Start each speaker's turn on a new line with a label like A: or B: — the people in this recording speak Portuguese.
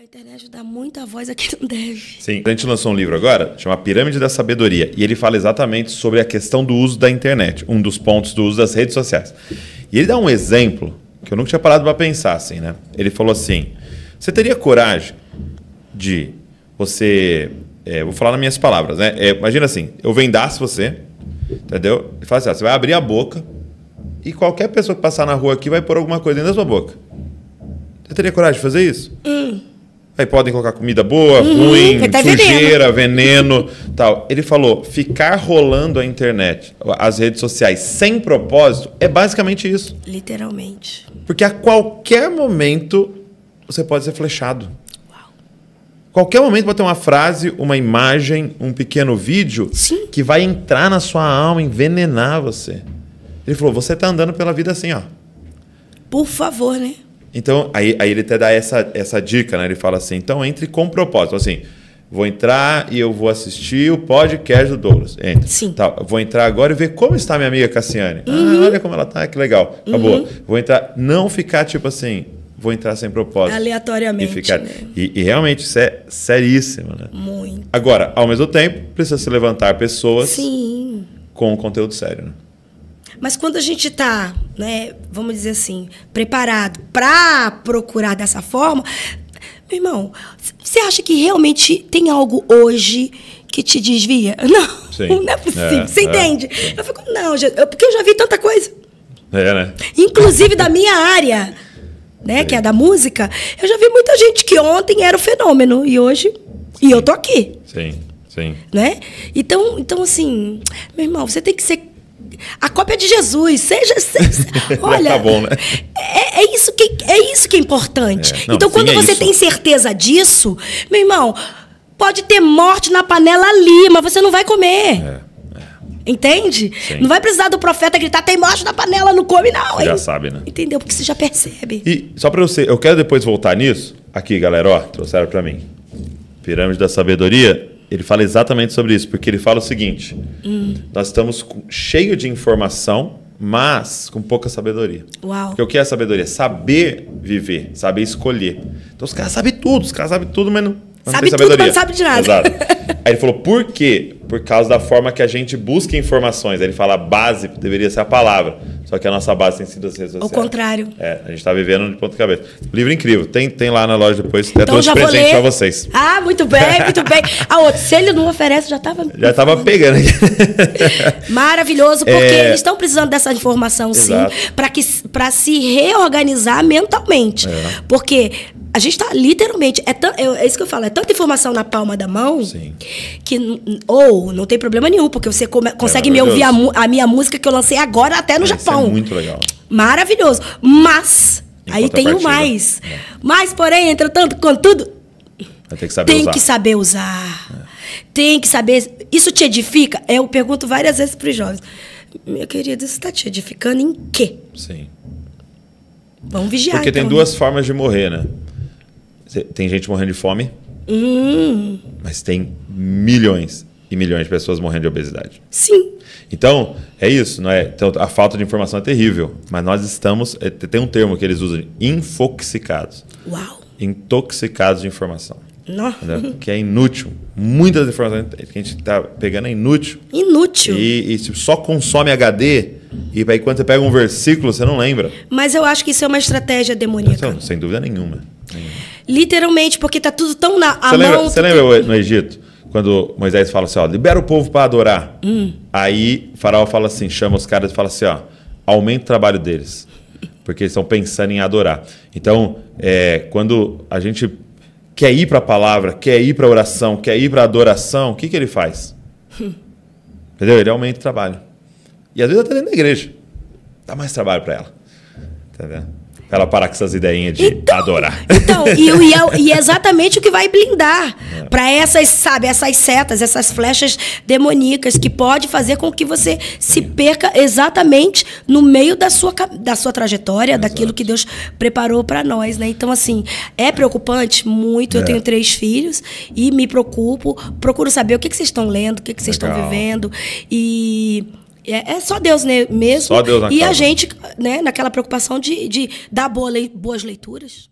A: A internet dá muita voz a quem não deve.
B: Sim. Então a gente lançou um livro agora, chama Pirâmide da Sabedoria, e ele fala exatamente sobre a questão do uso da internet, um dos pontos do uso das redes sociais. E ele dá um exemplo que eu nunca tinha parado para pensar assim, né? Ele falou assim: você teria coragem de você. É, vou falar nas minhas palavras, né? É, imagina assim: eu vendasse você, entendeu? E fala assim: ó, ah, você vai abrir a boca e qualquer pessoa que passar na rua aqui vai pôr alguma coisa dentro da sua boca. Você teria coragem de fazer isso? Hum. Aí podem colocar comida boa, uhum, ruim, tá sujeira, veneno. veneno, tal. Ele falou, ficar rolando a internet, as redes sociais sem propósito é basicamente
A: isso. Literalmente.
B: Porque a qualquer momento você pode ser flechado. Qualquer momento pode ter uma frase, uma imagem, um pequeno vídeo Sim. que vai entrar na sua alma, envenenar você. Ele falou: você tá andando pela vida assim,
A: ó. Por favor, né?
B: Então, aí, aí ele até dá essa, essa dica, né? Ele fala assim: então entre com propósito. Assim, vou entrar e eu vou assistir o podcast do Douglas. Entra. Sim. Tá, vou entrar agora e ver como está minha amiga Cassiane. Ah, uhum. Ah, olha como ela tá, que legal. Acabou. Uhum. Vou entrar. Não ficar tipo assim, vou entrar sem propósito.
A: Aleatoriamente. E, ficar... Né?
B: E, e, realmente isso é seríssimo, né? Muito. Agora, ao mesmo tempo, precisa se levantar pessoas Sim. com conteúdo sério, né?
A: Mas quando a gente está, né, vamos dizer assim, preparado para procurar dessa forma, meu irmão, você acha que realmente tem algo hoje que te desvia? Não, Sim. não é possível. É, você é. entende? Eu fico, não, eu, é porque eu já vi tanta coisa. É, né? Inclusive da minha área, né, Sim. que é da música, eu já vi muita gente que ontem era o fenômeno e hoje e eu tô aqui.
B: Sim. Sim.
A: Né? Então, então assim, meu irmão, você tem que ser a cópia de Jesus. Seja. seja olha. tá bom, né? É, é, isso que, é isso que é importante. É. Não, então, sim, quando é você isso. tem certeza disso, meu irmão, pode ter morte na panela ali, mas você não vai comer. É. é. Entende? Sim. Não vai precisar do profeta gritar, tem morte na panela, não come, não. Você já sabe, né? Entendeu? Porque você já percebe.
B: E só para você, eu quero depois voltar nisso. Aqui, galera, ó, trouxeram para mim. Pirâmide da Sabedoria ele fala exatamente sobre isso, porque ele fala o seguinte: hum. nós estamos cheio de informação, mas com pouca sabedoria. Uau. Porque o que é sabedoria? Saber viver, saber escolher. Então os caras sabem tudo, os caras sabem tudo, mas não, mas sabe não tem sabedoria. Tudo, mas não sabe de nada. Exato. Aí ele falou: por quê? Por causa da forma que a gente busca informações. Aí ele fala: base deveria ser a palavra. Só que a nossa base tem sido as redes sociais. Ao contrário. É, a gente está vivendo de ponta cabeça. Livro incrível. Tem, tem lá na loja depois. Até então, trouxe presente para vocês.
A: Ah, muito bem, muito bem. A outra, se ele não oferece, já estava...
B: Já estava pegando.
A: Maravilhoso, porque é... eles estão precisando dessa informação, Exato. sim, para se reorganizar mentalmente. É. Porque a gente está literalmente. É, tão, é, é, isso que eu falo, é tanta informação na palma da mão Sim. que. Ou não tem problema nenhum, porque você come, é consegue é me ouvir a, a, minha música que eu lancei agora até no é Japão. É muito legal. Maravilhoso. Mas. Em aí é tem o né? mais. Mas, porém, entretanto, contudo. Vai ter que saber tem usar. que saber usar. Tem que saber. Isso te edifica? Eu pergunto várias vezes para os jovens. Meu querido, isso está te edificando em quê? Sim. Vamos vigiar. Porque então, tem duas né?
B: formas de morrer, né? Tem gente morrendo de fome,
A: hum.
B: mas tem milhões e milhões de pessoas morrendo de obesidade. Sim. Então, é isso, não é? Então, a falta de informação é terrível, mas nós estamos. É, tem um termo que eles usam: infoxicados. Uau! Intoxicados de informação. Nossa. Que é inútil. Muitas informações que a gente está pegando é inútil.
A: Inútil.
B: E, e só consome HD. E aí, quando você pega um versículo, você não lembra.
A: Mas eu acho que isso é uma estratégia demoníaca.
B: Então, sem dúvida nenhuma.
A: nenhuma. Literalmente, porque tá tudo tão na lembra, mão. Você
B: lembra no Egito? Quando Moisés fala assim, ó, libera o povo para adorar. Hum. Aí faraó fala assim, chama os caras e fala assim, ó, aumenta o trabalho deles. Porque eles estão pensando em adorar. Então, é, quando a gente quer ir para a palavra, quer ir para a oração, quer ir para a adoração, o que, que ele faz? Entendeu? Ele aumenta o trabalho. E às vezes até dentro da igreja. Dá mais trabalho para ela. Tá vendo? Ela parar com essas ideinhas de então, adorar.
A: Então, e, e, é e, é exatamente o que vai blindar é. para essas, sabe, essas setas, essas flechas demoníacas que pode fazer com que você se perca exatamente no meio da sua, da sua trajetória, Exato. daquilo que Deus preparou para nós, né? Então, assim, é preocupante muito. É. Eu tenho três filhos e me preocupo, procuro saber o que, que vocês estão lendo, o que, que vocês Legal. estão vivendo e é, é, só Deus né, mesmo. Só Deus e a gente, né, naquela preocupação de, de dar boa, boas leituras.